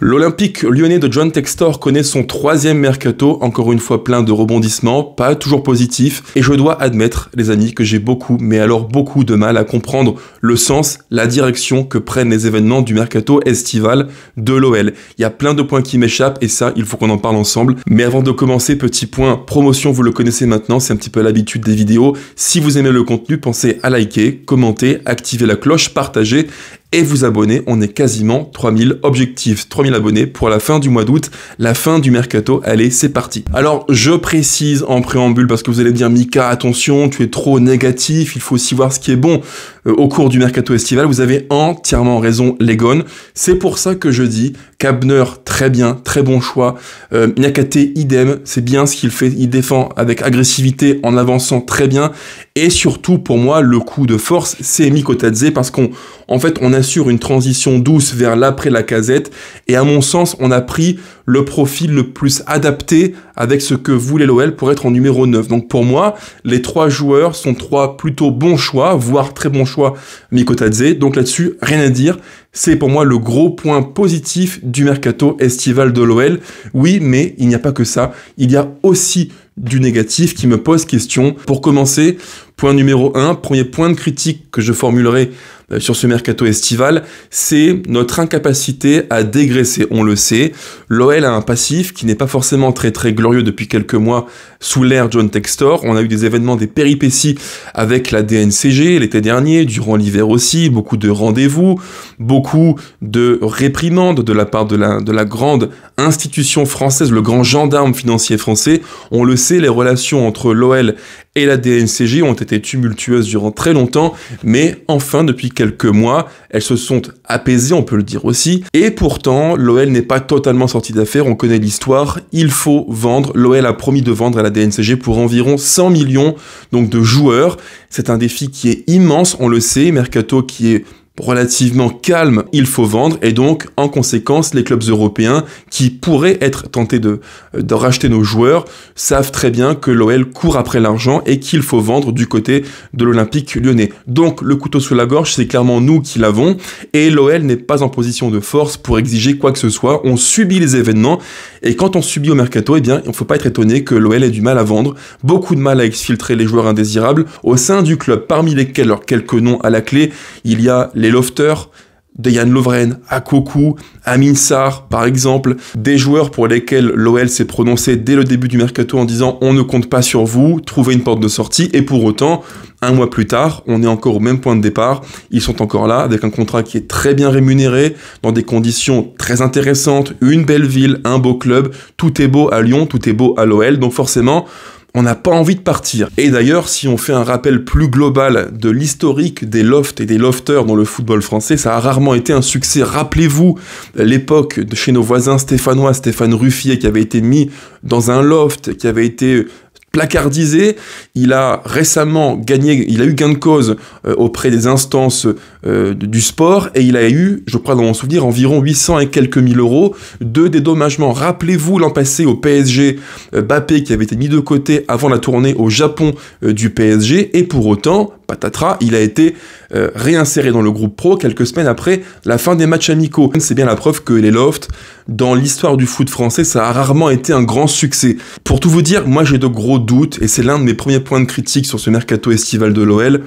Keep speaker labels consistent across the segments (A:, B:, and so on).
A: L'Olympique lyonnais de John Textor connaît son troisième mercato, encore une fois plein de rebondissements, pas toujours positifs. et je dois admettre, les amis, que j'ai beaucoup, mais alors beaucoup de mal à comprendre le sens, la direction que prennent les événements du mercato estival de l'OL. Il y a plein de points qui m'échappent, et ça, il faut qu'on en parle ensemble. Mais avant de commencer, petit point promotion, vous le connaissez maintenant, c'est un petit peu l'habitude des vidéos. Si vous aimez le contenu, pensez à liker, commenter, activer la cloche, partager, et vous abonner. On est quasiment 3000 objectifs, 3000 abonnés pour la fin du mois d'août, la fin du mercato. Allez, c'est parti. Alors, je précise en préambule parce que vous allez me dire, Mika, attention, tu es trop négatif, il faut aussi voir ce qui est bon euh, au cours du mercato estival. Vous avez entièrement raison, les C'est pour ça que je dis Kabner, très bien, très bon choix. Euh, idem, c'est bien ce qu'il fait. Il défend avec agressivité en avançant très bien. Et surtout, pour moi, le coup de force, c'est Mikotadze parce qu'on, en fait, on assure une transition douce vers l'après la casette, et à mon sens, on a pris le profil le plus adapté avec ce que voulait l'OL pour être en numéro 9. Donc pour moi, les trois joueurs sont trois plutôt bons choix, voire très bons choix Mikotadze. Donc là-dessus, rien à dire. C'est pour moi le gros point positif du mercato estival de l'OL. Oui, mais il n'y a pas que ça. Il y a aussi du négatif qui me pose question. Pour commencer, point numéro 1, premier point de critique que je formulerai euh, sur ce mercato estival, c'est notre incapacité à dégraisser. On le sait, l'OL a un passif qui n'est pas forcément très très glorieux depuis quelques mois sous l'ère John Textor. On a eu des événements, des péripéties avec la DNCG l'été dernier, durant l'hiver aussi, beaucoup de rendez-vous, beaucoup de réprimandes de la part de la, de la grande institution française, le grand gendarme financier français. On le sait, les relations entre l'OL et la DNCG ont été tumultueuses durant très longtemps, mais enfin, depuis quelques mois, elles se sont apaisées, on peut le dire aussi. Et pourtant, l'OL n'est pas totalement sorti d'affaire, on connaît l'histoire, il faut vendre. L'OL a promis de vendre à la DNCG pour environ 100 millions donc de joueurs. C'est un défi qui est immense, on le sait, Mercato qui est relativement calme, il faut vendre et donc en conséquence les clubs européens qui pourraient être tentés de, racheter nos joueurs savent très bien que l'OL court après l'argent et qu'il faut vendre du côté de l'Olympique lyonnais. Donc le couteau sous la gorge c'est clairement nous qui l'avons et l'OL n'est pas en position de force pour exiger quoi que ce soit, on subit les événements et quand on subit au mercato eh bien il ne faut pas être étonné que l'OL ait du mal à vendre, beaucoup de mal à exfiltrer les joueurs indésirables au sein du club parmi lesquels alors quelques noms à la clé il y a les les lofters, Dejan Lovren, Akoku, Amin Sarr, par exemple, des joueurs pour lesquels l'OL s'est prononcé dès le début du mercato en disant on ne compte pas sur vous, trouvez une porte de sortie, et pour autant, un mois plus tard, on est encore au même point de départ, ils sont encore là, avec un contrat qui est très bien rémunéré, dans des conditions très intéressantes, une belle ville, un beau club, tout est beau à Lyon, tout est beau à l'OL, donc forcément, on n'a pas envie de partir. Et d'ailleurs, si on fait un rappel plus global de l'historique des lofts et des lofters dans le football français, ça a rarement été un succès. Rappelez-vous l'époque de chez nos voisins stéphanois, Stéphane Ruffier, qui avait été mis dans un loft, qui avait été placardisé. Il a récemment gagné, il a eu gain de cause euh, auprès des instances euh, du sport et il a eu, je crois dans mon souvenir, environ 800 et quelques mille euros de dédommagement. Rappelez-vous l'an passé au PSG, euh, Bappé qui avait été mis de côté avant la tournée au Japon du PSG et pour autant, patatras, il a été euh, réinséré dans le groupe pro quelques semaines après la fin des matchs amicaux. C'est bien la preuve que les lofts, dans l'histoire du foot français, ça a rarement été un grand succès. Pour tout vous dire, moi j'ai de gros doutes, et c'est l'un de mes premiers points de critique sur ce mercato estival de l'OL.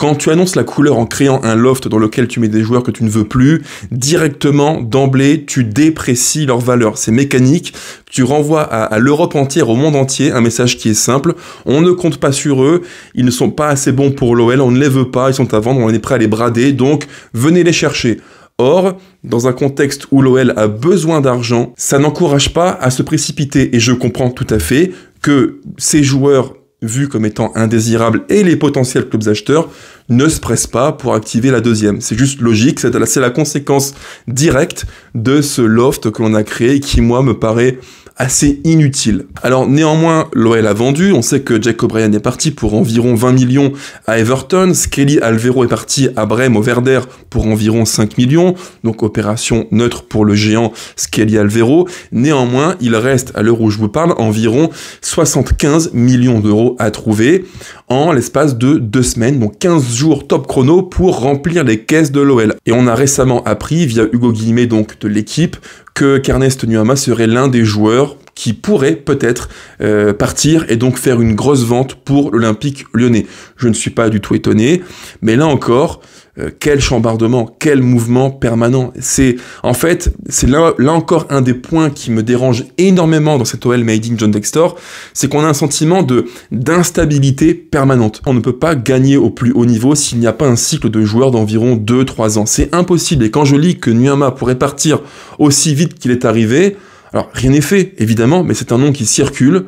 A: Quand tu annonces la couleur en créant un loft dans lequel tu mets des joueurs que tu ne veux plus, directement, d'emblée, tu déprécies leur valeur. C'est mécanique. Tu renvoies à, à l'Europe entière, au monde entier, un message qui est simple. On ne compte pas sur eux. Ils ne sont pas assez bons pour l'OL. On ne les veut pas. Ils sont à vendre. On est prêt à les brader. Donc, venez les chercher. Or, dans un contexte où l'OL a besoin d'argent, ça n'encourage pas à se précipiter. Et je comprends tout à fait que ces joueurs vu comme étant indésirable et les potentiels clubs acheteurs ne se pressent pas pour activer la deuxième. C'est juste logique, c'est la, la, conséquence directe de ce loft que l'on a créé qui, moi, me paraît assez inutile. Alors néanmoins, l'OL a vendu, on sait que Jack O'Brien est parti pour environ 20 millions à Everton, Skelly Alvero est parti à Brême au Verder pour environ 5 millions, donc opération neutre pour le géant Skelly Alvero. Néanmoins, il reste à l'heure où je vous parle environ 75 millions d'euros à trouver en l'espace de deux semaines, donc 15 jours top chrono pour remplir les caisses de l'OL. Et on a récemment appris via Hugo Guillemet donc de l'équipe que Kernest Nuama serait l'un des joueurs qui pourrait peut-être euh, partir et donc faire une grosse vente pour l'Olympique lyonnais. Je ne suis pas du tout étonné, mais là encore, euh, quel chambardement, quel mouvement permanent. C'est en fait, c'est là, encore un des points qui me dérange énormément dans cette OL made in John Dexter, c'est qu'on a un sentiment de d'instabilité permanente. On ne peut pas gagner au plus haut niveau s'il n'y a pas un cycle de joueurs d'environ 2-3 ans. C'est impossible. Et quand je lis que Nuyama pourrait partir aussi vite qu'il est arrivé, alors, rien n'est fait, évidemment, mais c'est un nom qui circule.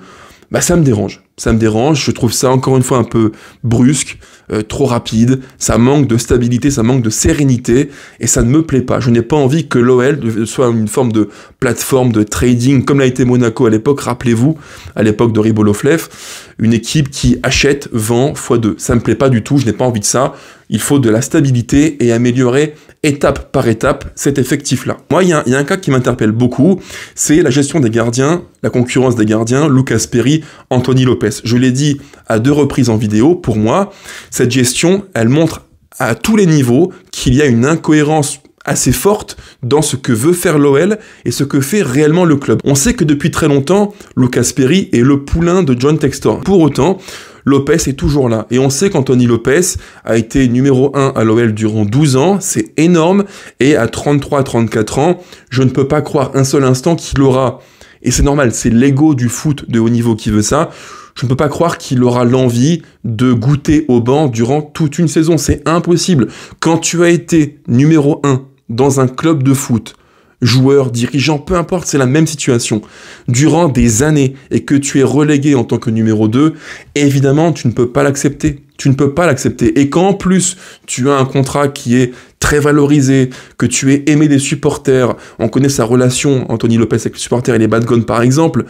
A: Bah, ça me dérange. Ça me dérange. Je trouve ça encore une fois un peu brusque, euh, trop rapide. Ça manque de stabilité, ça manque de sérénité et ça ne me plaît pas. Je n'ai pas envie que l'OL soit une forme de plateforme de trading comme l'a été Monaco à l'époque. Rappelez-vous, à l'époque de Flef une équipe qui achète, vend x2. Ça me plaît pas du tout, je n'ai pas envie de ça. Il faut de la stabilité et améliorer étape par étape cet effectif-là. Moi, il y, y, a un cas qui m'interpelle beaucoup, c'est la gestion des gardiens, la concurrence des gardiens, Lucas Perry, Anthony Lopez. Je l'ai dit à deux reprises en vidéo, pour moi, cette gestion, elle montre à tous les niveaux qu'il y a une incohérence assez forte dans ce que veut faire l'OL et ce que fait réellement le club. On sait que depuis très longtemps, Lucas Perry est le poulain de John Textor. Pour autant, Lopez est toujours là. Et on sait qu'Anthony Lopez a été numéro 1 à l'OL durant 12 ans, c'est énorme, et à 33-34 ans, je ne peux pas croire un seul instant qu'il aura, et c'est normal, c'est l'ego du foot de haut niveau qui veut ça, je ne peux pas croire qu'il aura l'envie de goûter au banc durant toute une saison. C'est impossible. Quand tu as été numéro 1 dans un club de foot, joueur, dirigeant, peu importe, c'est la même situation, durant des années et que tu es relégué en tant que numéro 2, évidemment, tu ne peux pas l'accepter. Tu ne peux pas l'accepter. Et qu'en plus, tu as un contrat qui est très valorisé, que tu es aimé des supporters, on connaît sa relation, Anthony Lopez avec les supporters et les Badgones par exemple,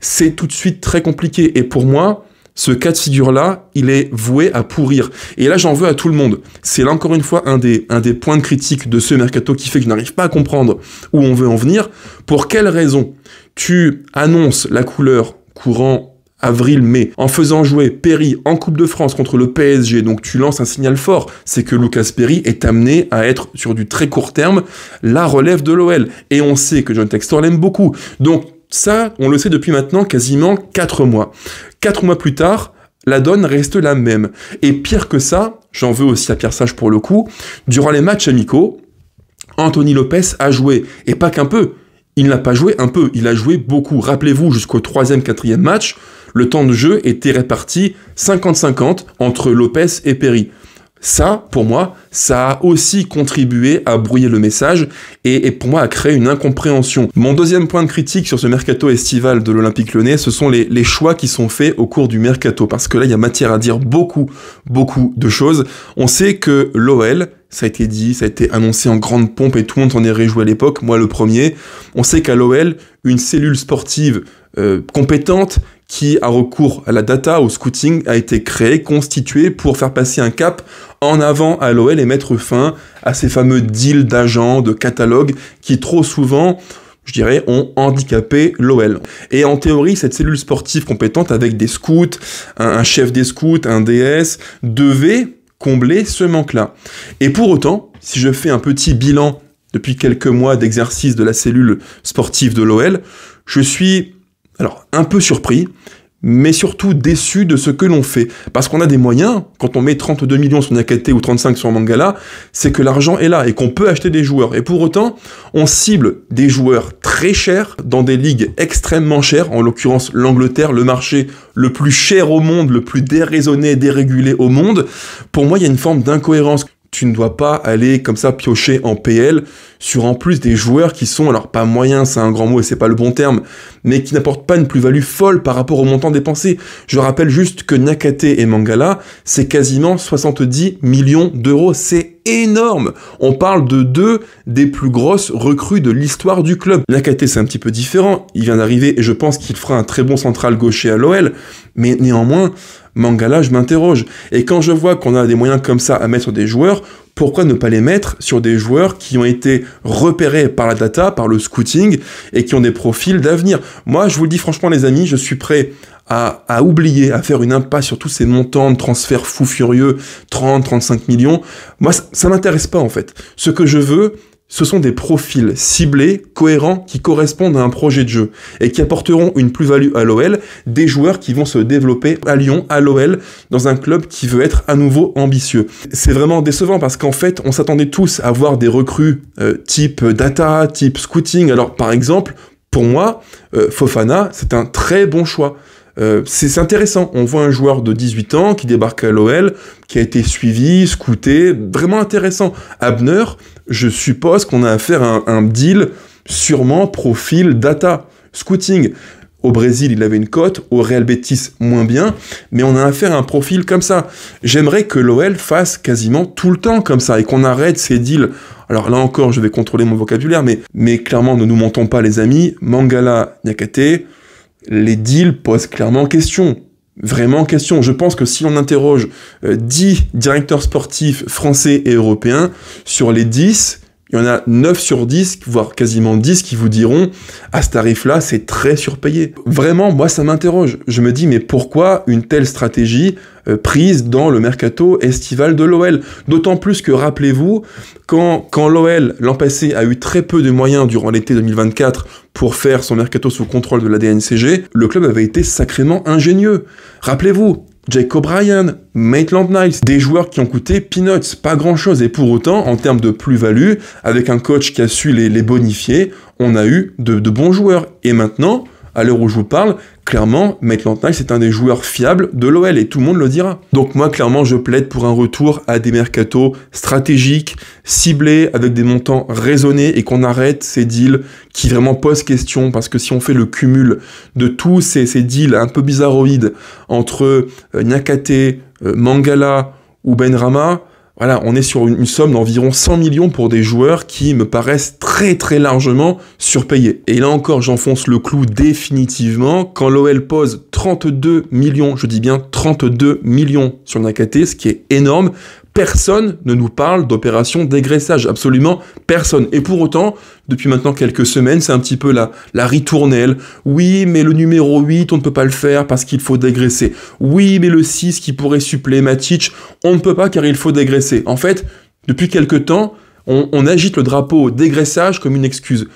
A: c'est tout de suite très compliqué. Et pour moi, ce cas de figure-là, il est voué à pourrir. Et là, j'en veux à tout le monde. C'est là encore une fois un des, points de critique de ce mercato qui fait que je n'arrive pas à comprendre où on veut en venir. Pour quelle raison tu annonces la couleur courant avril-mai, en faisant jouer Perry en Coupe de France contre le PSG, donc tu lances un signal fort, c'est que Lucas Perry est amené à être sur du très court terme la relève de l'OL. Et on sait que John Textor l'aime beaucoup. Donc ça, on le sait depuis maintenant quasiment 4 mois. 4 mois plus tard, la donne reste la même. Et pire que ça, j'en veux aussi à Pierre Sage pour le coup, durant les matchs amicaux, Anthony Lopez a joué, et pas qu'un peu. Il n'a pas joué un peu, il a joué beaucoup. Rappelez-vous, jusqu'au troisième, quatrième match, le temps de jeu était réparti 50-50 entre Lopez et Perry. Ça, pour moi, ça a aussi contribué à brouiller le message et, pour moi à créer une incompréhension. Mon deuxième point de critique sur ce mercato estival de l'Olympique lyonnais, ce sont les, les, choix qui sont faits au cours du mercato, parce que là, il y a matière à dire beaucoup, beaucoup de choses. On sait que l'OL ça a été dit, ça a été annoncé en grande pompe et tout le monde en est réjoui à l'époque, moi le premier. On sait qu'à l'OL, une cellule sportive euh, compétente qui a recours à la data, au scouting, a été créée, constituée pour faire passer un cap en avant à l'OL et mettre fin à ces fameux deals d'agents, de catalogues qui trop souvent je dirais, ont handicapé l'OL. Et en théorie, cette cellule sportive compétente avec des scouts, un chef des scouts, un DS, devait combler ce manque-là. Et pour autant, si je fais un petit bilan depuis quelques mois d'exercice de la cellule sportive de l'OL, je suis alors un peu surpris, mais surtout déçu de ce que l'on fait. Parce qu'on a des moyens, quand on met 32 millions sur Nakate ou 35 sur Mangala, c'est que l'argent est là et qu'on peut acheter des joueurs. Et pour autant, on cible des joueurs très chers dans des ligues extrêmement chères, en l'occurrence l'Angleterre, le marché le plus cher au monde, le plus déraisonné et dérégulé au monde. Pour moi, il y a une forme d'incohérence tu ne dois pas aller comme ça piocher en PL sur en plus des joueurs qui sont, alors pas moyens, c'est un grand mot et c'est pas le bon terme, mais qui n'apportent pas une plus-value folle par rapport au montant dépensé. Je rappelle juste que Nakate et Mangala, c'est quasiment 70 millions d'euros, c'est énorme On parle de deux des plus grosses recrues de l'histoire du club. Nakate, c'est un petit peu différent, il vient d'arriver et je pense qu'il fera un très bon central gaucher à l'OL, mais néanmoins, Mangala, je m'interroge. Et quand je vois qu'on a des moyens comme ça à mettre sur des joueurs, pourquoi ne pas les mettre sur des joueurs qui ont été repérés par la data, par le scouting, et qui ont des profils d'avenir Moi, je vous le dis franchement, les amis, je suis prêt à, oublier, à faire une impasse sur tous ces montants de transferts fous furieux, 30, 35 millions. Moi, ça m'intéresse pas en fait. Ce que je veux, ce sont des profils ciblés, cohérents, qui correspondent à un projet de jeu et qui apporteront une plus-value à l'OL, des joueurs qui vont se développer à Lyon, à l'OL, dans un club qui veut être à nouveau ambitieux. C'est vraiment décevant parce qu'en fait, on s'attendait tous à voir des recrues euh, type data, type scouting. Alors par exemple, pour moi, euh, Fofana, c'est un très bon choix. Euh, c'est intéressant. On voit un joueur de 18 ans qui débarque à l'OL, qui a été suivi, scouté, vraiment intéressant. Abner, je suppose qu'on a affaire à un, un deal sûrement profil data, scouting. Au Brésil, il avait une cote, au Real Betis, moins bien, mais on a affaire à un profil comme ça. J'aimerais que l'OL fasse quasiment tout le temps comme ça et qu'on arrête ces deals. Alors là encore, je vais contrôler mon vocabulaire, mais, clairement, ne nous mentons pas, les amis. Mangala, Nyakate, les deals posent clairement question. Vraiment question. Je pense que si on interroge 10 euh, directeurs sportifs français et européens, sur les 10, il y en a 9 sur 10, voire quasiment 10 qui vous diront à ce tarif-là, c'est très surpayé. Vraiment, moi, ça m'interroge. Je me dis, mais pourquoi une telle stratégie euh, prise dans le mercato estival de l'OL D'autant plus que, rappelez-vous, quand, quand l'OL, l'an passé, a eu très peu de moyens durant l'été 2024 pour faire son mercato sous contrôle de la DNCG, le club avait été sacrément ingénieux. Rappelez-vous, Jake O'Brien, Maitland Niles, des joueurs qui ont coûté peanuts, pas grand chose. Et pour autant, en termes de plus-value, avec un coach qui a su les, bonifier, on a eu de bons joueurs. Et maintenant, à l'heure où je vous parle, clairement, Maitland Niles c'est un des joueurs fiables de l'OL et tout le monde le dira. Donc moi, clairement, je plaide pour un retour à des mercatos stratégiques, ciblés, avec des montants raisonnés et qu'on arrête ces deals qui vraiment posent question parce que si on fait le cumul de tous ces, deals un peu bizarroïdes entre euh, Nyakate, euh, Mangala ou Benrama, voilà, on est sur une, somme d'environ 100 millions pour des joueurs qui me paraissent très très largement surpayés. Et là encore, j'enfonce le clou définitivement. Quand l'OL pose 32 millions, je dis bien 32 millions sur Nakate, ce qui est énorme personne ne nous parle d'opération dégraissage, absolument personne. Et pour autant, depuis maintenant quelques semaines, c'est un petit peu la, la ritournelle. Oui, mais le numéro 8, on ne peut pas le faire parce qu'il faut dégraisser. Oui, mais le 6 qui pourrait suppléer Matic, on ne peut pas car il faut dégraisser. En fait, depuis quelques temps, on agite le drapeau dégraissage comme une excuse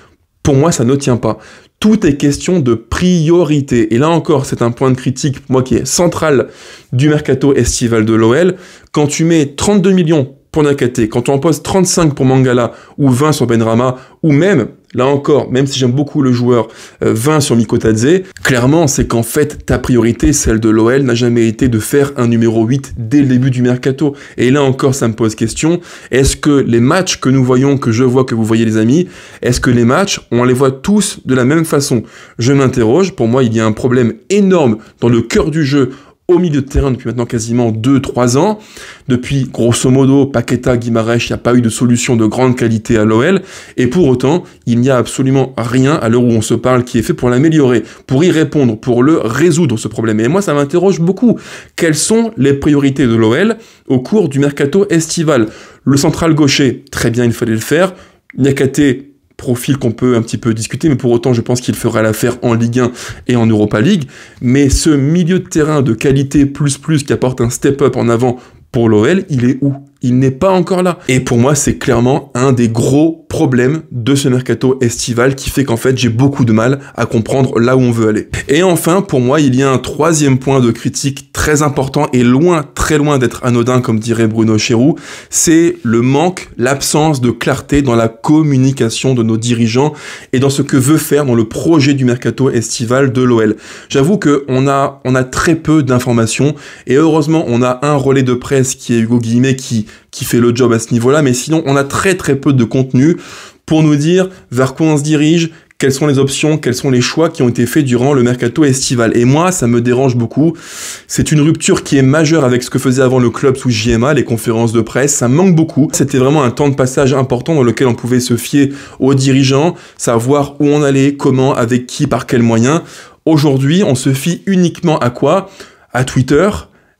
A: pour moi, ça ne tient pas. Tout est question de priorité. Et là encore, c'est un point de critique, pour moi, qui est central du mercato estival de l'OL. Quand tu mets 32 millions pour Nakate, quand tu en poses 35 pour Mangala, ou 20 sur Benrama, ou même Là encore, même si j'aime beaucoup le joueur 20 euh, sur Mikotadze, clairement, c'est qu'en fait, ta priorité, celle de l'OL, n'a jamais été de faire un numéro 8 dès le début du mercato. Et là encore, ça me pose question. Est-ce que les matchs que nous voyons, que je vois, que vous voyez les amis, est-ce que les matchs, on les voit tous de la même façon Je m'interroge. Pour moi, il y a un problème énorme dans le cœur du jeu milieu de terrain depuis maintenant quasiment 2-3 ans. Depuis, grosso modo, Paqueta, guimarèche il n'y a pas eu de solution de grande qualité à l'OL. Et pour autant, il n'y a absolument rien à l'heure où on se parle qui est fait pour l'améliorer, pour y répondre, pour le résoudre ce problème. Et moi, ça m'interroge beaucoup. Quelles sont les priorités de l'OL au cours du mercato estival Le central gaucher, très bien, il fallait le faire. Niakate, profil qu'on peut un petit peu discuter, mais pour autant, je pense qu'il fera l'affaire en Ligue 1 et en Europa League. Mais ce milieu de terrain de qualité plus plus qui apporte un step-up en avant pour l'OL, il est où il n'est pas encore là. Et pour moi, c'est clairement un des gros problèmes de ce mercato estival qui fait qu'en fait, j'ai beaucoup de mal à comprendre là où on veut aller. Et enfin, pour moi, il y a un troisième point de critique très important et loin, très loin d'être anodin, comme dirait Bruno Chéroux, c'est le manque, l'absence de clarté dans la communication de nos dirigeants et dans ce que veut faire dans le projet du mercato estival de l'OL. J'avoue que a, on a très peu d'informations et heureusement, on a un relais de presse qui est Hugo Guillemet qui qui fait le job à ce niveau-là, mais sinon on a très très peu de contenu pour nous dire vers quoi on se dirige, quelles sont les options, quels sont les choix qui ont été faits durant le mercato estival. Et moi, ça me dérange beaucoup. C'est une rupture qui est majeure avec ce que faisait avant le club sous JMA, les conférences de presse. Ça manque beaucoup. C'était vraiment un temps de passage important dans lequel on pouvait se fier aux dirigeants, savoir où on allait, comment, avec qui, par quels moyens. Aujourd'hui, on se fie uniquement à quoi À Twitter,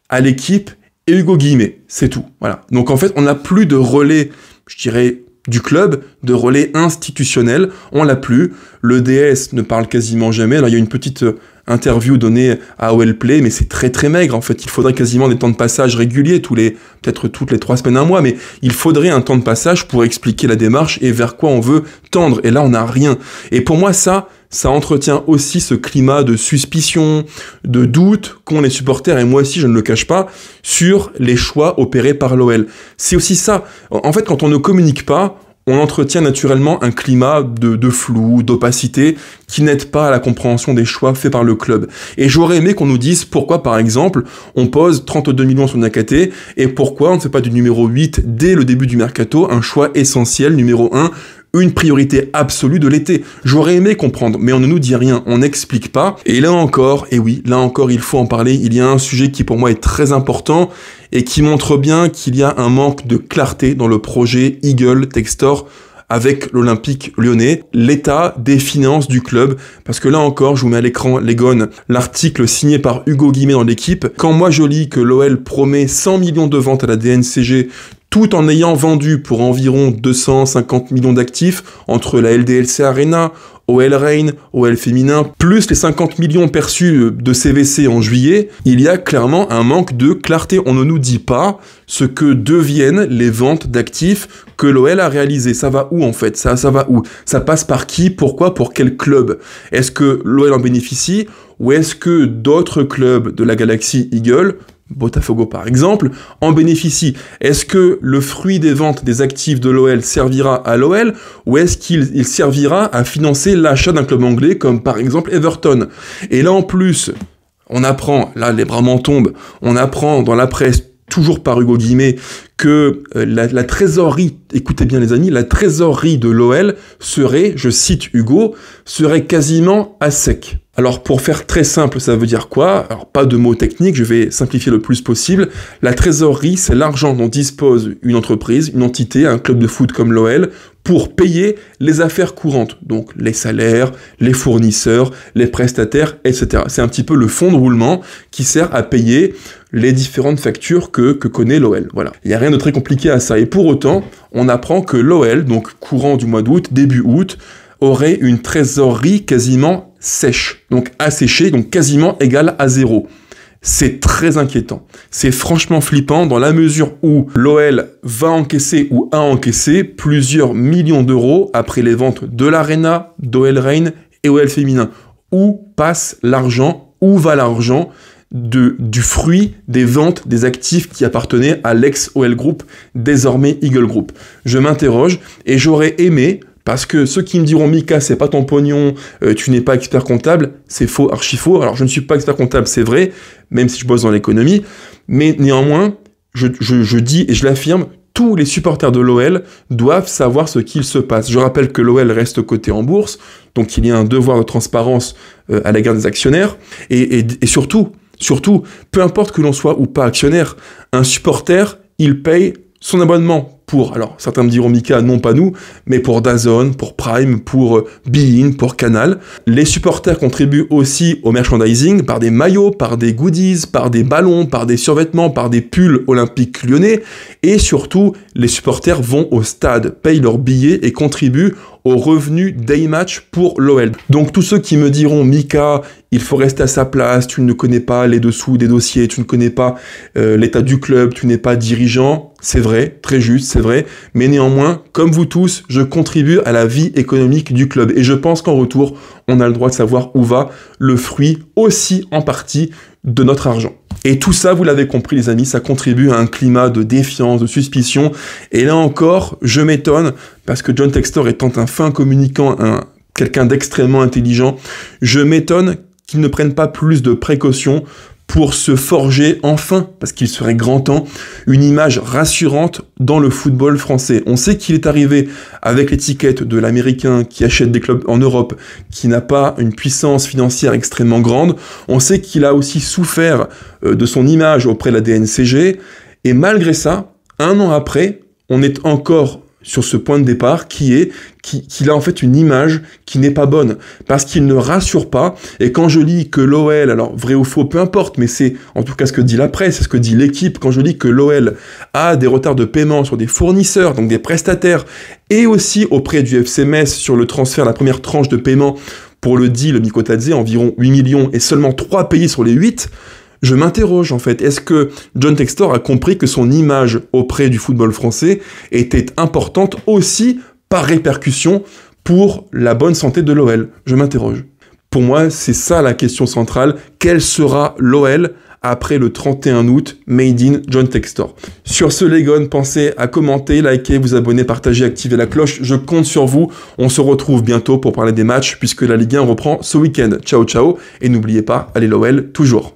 A: à l'équipe et Hugo Guillemet, c'est tout. Voilà. Donc en fait, on n'a plus de relais, je dirais, du club, de relais institutionnels, on l'a plus. Le DS ne parle quasiment jamais. Alors il y a une petite euh, interview donnée à OL Play, mais c'est très très maigre. En fait, il faudrait quasiment des temps de passage réguliers, tous les peut-être toutes les trois semaines, un mois, mais il faudrait un temps de passage pour expliquer la démarche et vers quoi on veut tendre. Et là, on n'a rien. Et pour moi, ça, ça entretient aussi ce climat de suspicion, de doute qu'ont les supporters, et moi aussi je ne le cache pas, sur les choix opérés par l'OL. C'est aussi ça. En fait, quand on ne communique pas, on entretient naturellement un climat de, flou, d'opacité, qui n'aide pas à la compréhension des choix faits par le club. Et j'aurais aimé qu'on nous dise pourquoi, par exemple, on pose 32 millions sur Nakaté, et pourquoi on ne fait pas du numéro 8 dès le début du mercato un choix essentiel, numéro 1, une priorité absolue de l'été. J'aurais aimé comprendre, mais on ne nous dit rien, on n'explique pas. Et là encore, et oui, là encore, il faut en parler, il y a un sujet qui pour moi est très important et qui montre bien qu'il y a un manque de clarté dans le projet Eagle Textor avec l'Olympique lyonnais, l'état des finances du club, parce que là encore, je vous mets à l'écran les gones, l'article signé par Hugo Guimet dans l'équipe, quand moi je lis que l'OL promet 100 millions de ventes à la DNCG tout en ayant vendu pour environ 250 millions d'actifs entre la LDLC Arena, OL Reign, OL Féminin, plus les 50 millions perçus euh, de CVC en juillet, il y a clairement un manque de clarté. On ne nous dit pas ce que deviennent les ventes d'actifs que l'OL a réalisées. Ça va où en fait ça, ça va où Ça passe par qui Pourquoi Pour quel club Est-ce que l'OL en bénéficie ou est-ce que d'autres clubs de la galaxie Eagle Botafogo par exemple, en bénéficie. Est-ce que le fruit des ventes des actifs de l'OL servira à l'OL ou est-ce qu'il servira à financer l'achat d'un club anglais comme par exemple Everton Et là en plus, on apprend, là les bras m'en tombent, on apprend dans la presse, toujours par Hugo Guillemet que euh, la trésorerie, écoutez bien les amis, la trésorerie de l'OL serait, je cite Hugo, serait quasiment à sec. Alors pour faire très simple, ça veut dire quoi Alors pas de mots techniques, je vais simplifier le plus possible. La trésorerie, c'est l'argent dont dispose une entreprise, une entité, un club de foot comme l'OL, pour payer les affaires courantes, donc les salaires, les fournisseurs, les prestataires, etc. C'est un petit peu le fonds de roulement qui sert à payer les différentes factures que, que connaît l'OL. Voilà. Il n'y a rien de très compliqué à ça. Et pour autant, on apprend que l'OL, donc courant du mois d'août, début août, aurait une trésorerie quasiment sèche, donc asséchée, donc quasiment égale à zéro. C'est très inquiétant. C'est franchement flippant dans la mesure où l'OL va encaisser ou a encaissé plusieurs millions d'euros après les ventes de l'Arena, d'OL Reign et OL Féminin. Où passe l'argent Où va l'argent de, du fruit des ventes des actifs qui appartenaient à l'ex-OL Group, désormais Eagle Group. Je m'interroge et j'aurais aimé parce que ceux qui me diront Mika, c'est pas ton pognon, euh, tu n'es pas expert comptable, c'est faux, archi faux. Alors je ne suis pas expert comptable, c'est vrai, même si je bosse dans l'économie, mais néanmoins, je, dis et je l'affirme, tous les supporters de l'OL doivent savoir ce qu'il se passe. Je rappelle que l'OL reste coté en bourse, donc il y a un devoir de transparence euh, à la garde des actionnaires, et, et surtout, surtout, peu importe que l'on soit ou pas actionnaire, un supporter, il paye son abonnement pour, alors certains me diront Mika, non pas nous, mais pour Dazone, pour Prime, pour euh, Bein, pour Canal. Les supporters contribuent aussi au merchandising par des maillots, par des goodies, par des ballons, par des survêtements, par des pulls olympiques lyonnais. Et surtout, les supporters vont au stade, payent leurs billets et contribuent au revenu day match pour l'OL. Donc tous ceux qui me diront Mika, il faut rester à sa place, tu ne connais pas les dessous des dossiers, tu ne connais pas euh, l'état du club, tu n'es pas dirigeant, c'est vrai, très juste, c'est vrai. Mais néanmoins, comme vous tous, je contribue à la vie économique du club. Et je pense qu'en retour, on a le droit de savoir où va le fruit aussi en partie de notre argent. Et tout ça, vous l'avez compris les amis, ça contribue à un climat de défiance, de suspicion. Et là encore, je m'étonne parce que John Textor étant un fin communicant, un quelqu'un d'extrêmement intelligent, je m'étonne qu'il ne prenne pas plus de précautions pour se forger enfin, parce qu'il serait grand temps, une image rassurante dans le football français. On sait qu'il est arrivé avec l'étiquette de l'Américain qui achète des clubs en Europe, qui n'a pas une puissance financière extrêmement grande. On sait qu'il a aussi souffert euh, de son image auprès de la DNCG. Et malgré ça, un an après, on est encore sur ce point de départ qui est qu'il a en fait une image qui n'est pas bonne parce qu'il ne rassure pas et quand je lis que l'OL alors vrai ou faux peu importe mais c'est en tout cas ce que dit la presse c'est ce que dit l'équipe quand je lis que l'OL a des retards de paiement sur des fournisseurs donc des prestataires et aussi auprès du FC sur le transfert la première tranche de paiement pour le deal Mikotadze environ 8 millions et seulement 3 pays sur les 8 je m'interroge en fait, est-ce que John Textor a compris que son image auprès du football français était importante aussi par répercussion pour la bonne santé de l'OL Je m'interroge. Pour moi, c'est ça la question centrale. Quel sera l'OL après le 31 août, Made in John Textor. Sur ce, Legon, pensez à commenter, liker, vous abonner, partager, activer la cloche. Je compte sur vous. On se retrouve bientôt pour parler des matchs puisque la Ligue 1 reprend ce week-end. Ciao, ciao. Et n'oubliez pas, allez l'OL, toujours.